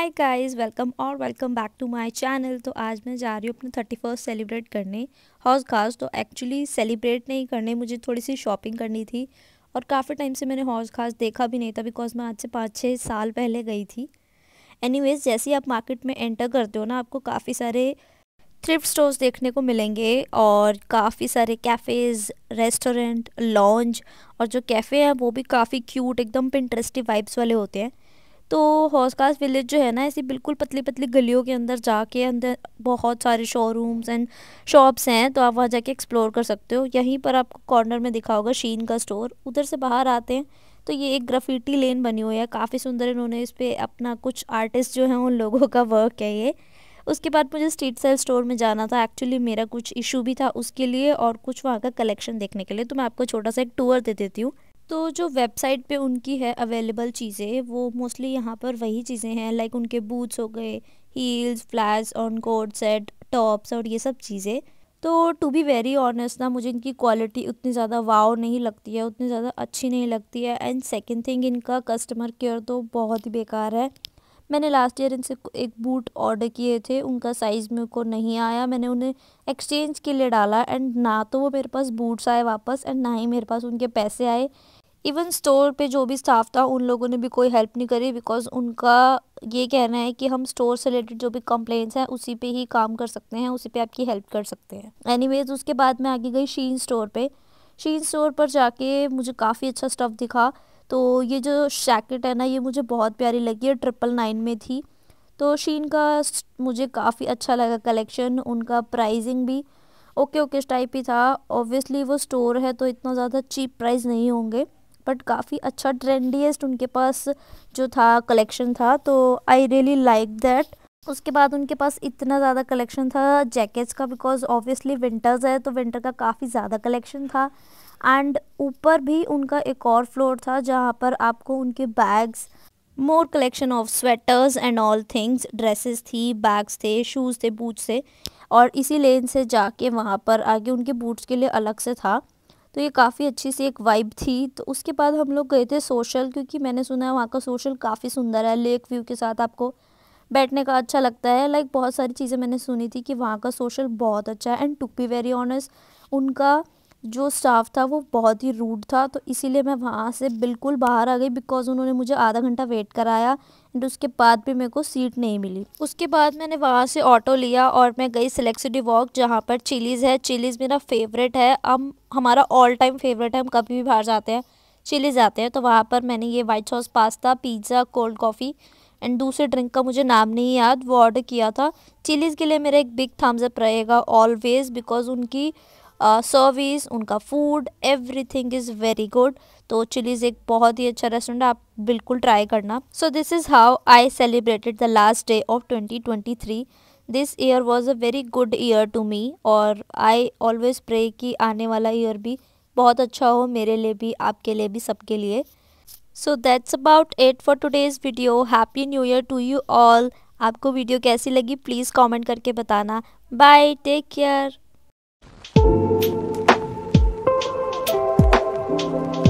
हाय guys welcome और welcome back to my channel तो आज मैं जा रही हूँ अपने थर्टी फर्स्ट सेलिब्रेट करने हौज़ खास तो एक्चुअली सेलिब्रेट नहीं करने मुझे थोड़ी सी शॉपिंग करनी थी और काफ़ी टाइम से मैंने हौज़ खास देखा भी नहीं था बिकॉज मैं आज से पाँच छः साल पहले गई थी एनी जैसे ही आप मार्केट में एंटर करते हो ना आपको काफ़ी सारे थ्रिफ्ट स्टोर्स देखने को मिलेंगे और काफ़ी सारे कैफ़ेज़ रेस्टोरेंट लॉन्च और जो कैफ़े हैं वो भी काफ़ी क्यूट एकदम इंटरेस्टिव वाइब्स वाले होते हैं तो हौसकास विलेज जो है ना ऐसी बिल्कुल पतली पतली गलियों के अंदर जाके अंदर बहुत सारे शोरूम्स एंड शॉप्स हैं तो आप वहाँ जाके एक्सप्लोर कर सकते हो यहीं पर आपको कॉर्नर में दिखा होगा शीन का स्टोर उधर से बाहर आते हैं तो ये एक ग्राफिटी लेन बनी हुई है काफ़ी सुंदर इन्होंने इस पर अपना कुछ आर्टिस्ट जो हैं उन लोगों का वर्क है ये उसके बाद मुझे स्ट्रीट सेल स्टोर में जाना था एक्चुअली मेरा कुछ इशू भी था उसके लिए और कुछ वहाँ का कलेक्शन देखने के लिए तो मैं आपको छोटा सा एक टूर दे देती हूँ तो जो वेबसाइट पे उनकी है अवेलेबल चीज़ें वो मोस्टली यहाँ पर वही चीज़ें हैं लाइक उनके बूट्स हो गए heels flash on coat set tops और ये सब चीज़ें तो टू बी वेरी ऑनेस्ट ना मुझे इनकी क्वालिटी उतनी ज़्यादा वाव नहीं लगती है उतनी ज़्यादा अच्छी नहीं लगती है एंड सेकेंड थिंग इनका कस्टमर केयर तो बहुत ही बेकार है मैंने लास्ट ईयर इनसे एक बूट ऑर्डर किए थे उनका साइज़ मेरे को नहीं आया मैंने उन्हें एक्सचेंज के लिए डाला एंड ना तो वो मेरे पास बूट्स आए वापस एंड ना ही मेरे पास उनके पैसे आए इवन स्टोर पे जो भी स्टाफ था उन लोगों ने भी कोई हेल्प नहीं करी बिकॉज उनका ये कहना है कि हम स्टोर से रिलेटेड जो भी कंप्लेंट्स हैं उसी पे ही काम कर सकते हैं उसी पे आपकी हेल्प कर सकते हैं एनीवेज उसके बाद मैं आगे गई शीन स्टोर पे शीन स्टोर पर जाके मुझे काफ़ी अच्छा स्टफ़ दिखा तो ये जो जैकेट है ना ये मुझे बहुत प्यारी लगी है ट्रिपल नाइन में थी तो शीन का मुझे काफ़ी अच्छा लगा कलेक्शन उनका प्राइजिंग भी ओके ओके टाइप ही था ऑब्वियसली वो स्टोर है तो इतना ज़्यादा चीप प्राइस नहीं होंगे बट काफ़ी अच्छा ट्रेंडीएस्ट उनके पास जो था कलेक्शन था तो आई रियली लाइक दैट उसके बाद उनके पास इतना ज़्यादा कलेक्शन था जैकेट्स का बिकॉज ऑब्वियसली विंटर्स है तो विंटर का काफ़ी ज़्यादा कलेक्शन था एंड ऊपर भी उनका एक और फ्लोर था जहाँ पर आपको उनके bags more collection of sweaters and all things dresses थी बैग्स थे शूज़ थे बूट्स थे और इसी लेन से जाके वहाँ पर आगे उनके बूट्स के लिए अलग से था तो ये काफ़ी अच्छी सी एक वाइब थी तो उसके बाद हम लोग गए थे सोशल क्योंकि मैंने सुना है वहाँ का सोशल काफ़ी सुंदर है लेक व्यू के साथ आपको बैठने का अच्छा लगता है लाइक बहुत सारी चीज़ें मैंने सुनी थी कि वहाँ का सोशल बहुत अच्छा है and to be very honest उनका जो स्टाफ था वो बहुत ही रूड था तो इसीलिए मैं वहाँ से बिल्कुल बाहर आ गई बिकॉज उन्होंने मुझे आधा घंटा वेट कराया एंड उसके बाद भी मेरे को सीट नहीं मिली उसके बाद मैंने वहाँ से ऑटो लिया और मैं गई सिलेक्सिटी वॉक जहाँ पर चिलीज़ है चिलीज़ मेरा फेवरेट है अब हमारा ऑल टाइम फेवरेट है हम कभी भी बाहर जाते हैं चिली जाते हैं तो वहाँ पर मैंने ये white sauce pasta pizza cold coffee and दूसरे ड्रिंक का मुझे नाम नहीं याद वो ऑर्डर किया था चिलीज़ के लिए मेरा एक बिग थम्स अप रहेगा ऑलवेज़ बिकॉज उनकी सर्विस उनका food everything is very good तो चिलीज़ एक बहुत ही अच्छा रेस्टोरेंट आप बिल्कुल ट्राई करना so this is how I celebrated the last day of 2023 this year was a very good year to me और आई ऑलवेज़ प्रे कि आने वाला ईयर भी बहुत अच्छा हो मेरे लिए भी आपके लिए भी सबके लिए so that's about it for today's video happy new year to you all आपको वीडियो कैसी लगी प्लीज़ कॉमेंट करके बताना बाय टेक केयर you